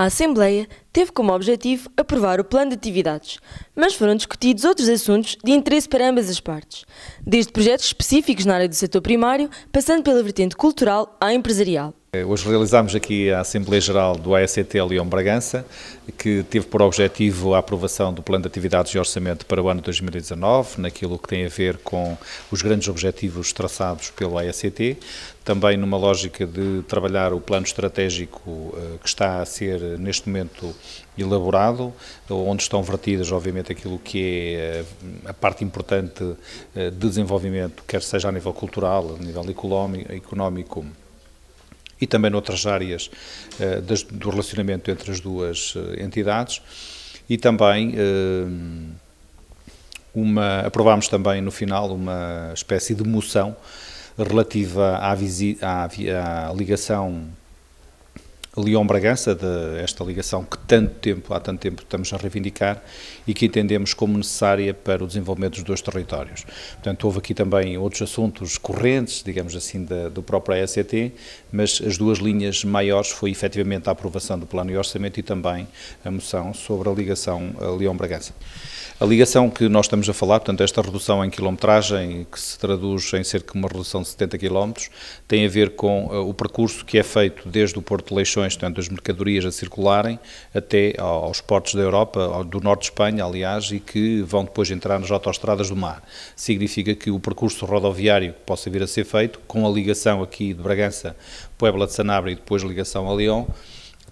A Assembleia teve como objetivo aprovar o plano de atividades, mas foram discutidos outros assuntos de interesse para ambas as partes, desde projetos específicos na área do setor primário, passando pela vertente cultural à empresarial. Eh, hoje realizámos aqui a Assembleia Geral do ASCT Leão Bragança, que teve por objetivo a aprovação do Plano de Atividades e Orçamento para o ano 2019, naquilo que tem a ver com os grandes objetivos traçados pelo ASCT, também numa lógica de trabalhar o plano estratégico eh, que está a ser neste momento elaborado, onde estão vertidas, obviamente, aquilo que é eh, a parte importante de desenvolvimento, quer seja a nível cultural, a nível económico e também noutras áreas uh, das, do relacionamento entre as duas uh, entidades e também eh, uma, aprovámos também no final uma espécie de moção relativa à, à, à ligação Leão bragança desta de ligação que tanto tempo, há tanto tempo estamos a reivindicar e que entendemos como necessária para o desenvolvimento dos dois territórios. Portanto, houve aqui também outros assuntos correntes, digamos assim, da, do próprio ASCT, mas as duas linhas maiores foi efetivamente a aprovação do plano e orçamento e também a moção sobre a ligação eh, Leão bragança A ligação que nós estamos a falar, portanto, esta redução em quilometragem, que se traduz em cerca de uma redução de 70 km, tem a ver com uh, o percurso que é feito desde o Porto de Leixões operações, as mercadorias a circularem até aos portos da Europa, do norte de Espanha, aliás, e que vão depois entrar nas autoestradas do mar. Significa que o percurso rodoviário que possa vir a ser feito, com a ligação aqui de Bragança, Puebla de Sanabria e depois ligação a Leão,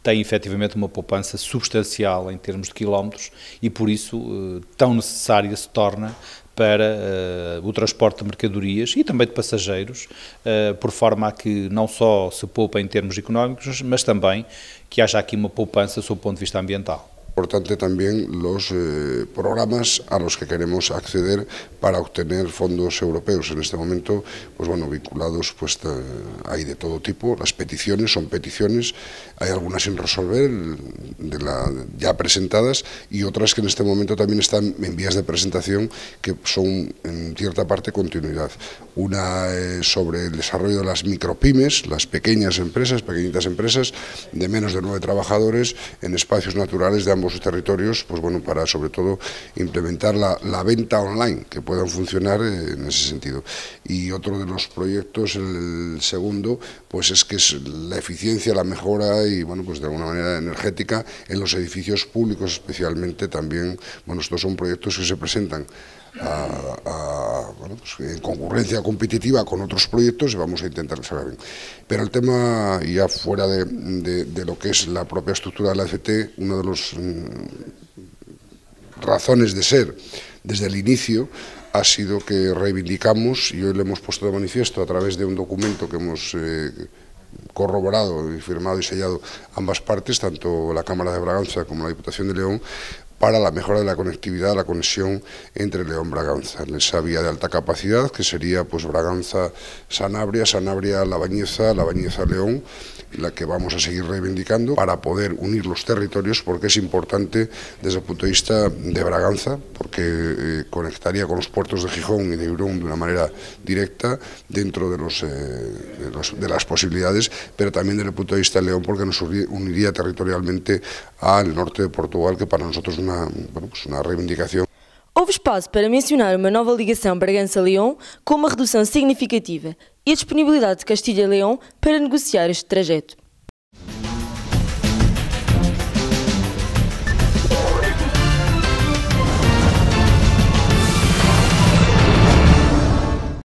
tem efetivamente uma poupança substancial em termos de quilómetros e por isso eh, tão necessária se torna para uh, o transporte de mercadorias e também de passageiros, uh, por forma a que não só se poupa em termos económicos, mas também que haja aqui uma poupança sob o ponto de vista ambiental. importante también los eh, programas a los que queremos acceder para obtener fondos europeos. En este momento, pues bueno, vinculados pues hay de todo tipo, las peticiones son peticiones, hay algunas sin resolver de la, ya presentadas y otras que en este momento también están en vías de presentación que son en cierta parte continuidad. Una es eh, sobre el desarrollo de las micropymes, las pequeñas empresas, pequeñitas empresas de menos de nueve trabajadores en espacios naturales de ambos sus territorios, pues bueno, para sobre todo implementar la, la venta online, que puedan funcionar eh, en ese sentido. Y otro de los proyectos, el segundo, pues es que es la eficiencia, la mejora y bueno, pues de alguna manera energética en los edificios públicos especialmente también. Bueno, estos son proyectos que se presentan a, pues en concurrencia competitiva con otros proyectos y vamos a intentar que bien. Pero el tema, ya fuera de, lo que es la propia estructura de la FT, una de las mm, razones de ser desde el inicio ha sido que reivindicamos, y hoy lo hemos puesto de manifiesto a través de un documento que hemos... Eh, corroborado y firmado y sellado ambas partes, tanto la Cámara de Braganza como la Diputación de León, para la mejora de la conectividad, la conexión entre León-Braganza, en esa vía de alta capacidad que sería pues Braganza-Sanabria, Sanabria-La Bañeza, La Bañeza-León, la que vamos a seguir reivindicando para poder unir los territorios porque es importante desde el punto de vista de Braganza, porque eh, conectaría con los puertos de Gijón y de Irún de una manera directa dentro de, los, eh, de, las posibilidades, pero también desde el punto de vista de León porque nos uniría territorialmente al norte de Portugal, que para nosotros es vamos, reivindicação. Houve espaço para mencionar uma nova ligação Bragança-Leão com uma redução significativa e a disponibilidade de Castilha-Leão para negociar este trajeto.